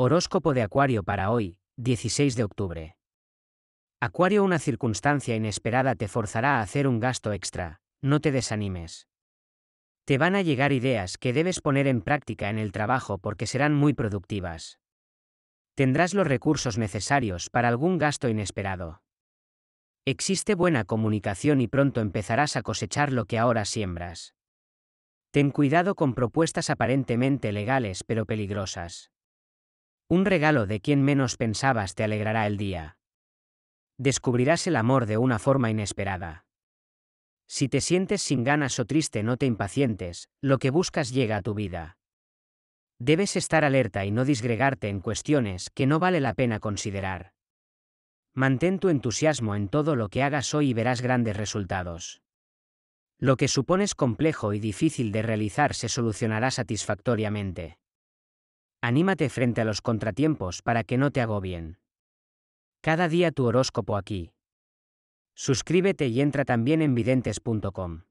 Horóscopo de Acuario para hoy, 16 de octubre. Acuario, una circunstancia inesperada te forzará a hacer un gasto extra, no te desanimes. Te van a llegar ideas que debes poner en práctica en el trabajo porque serán muy productivas. Tendrás los recursos necesarios para algún gasto inesperado. Existe buena comunicación y pronto empezarás a cosechar lo que ahora siembras. Ten cuidado con propuestas aparentemente legales pero peligrosas. Un regalo de quien menos pensabas te alegrará el día. Descubrirás el amor de una forma inesperada. Si te sientes sin ganas o triste no te impacientes, lo que buscas llega a tu vida. Debes estar alerta y no disgregarte en cuestiones que no vale la pena considerar. Mantén tu entusiasmo en todo lo que hagas hoy y verás grandes resultados. Lo que supones complejo y difícil de realizar se solucionará satisfactoriamente. Anímate frente a los contratiempos para que no te bien. Cada día tu horóscopo aquí. Suscríbete y entra también en videntes.com.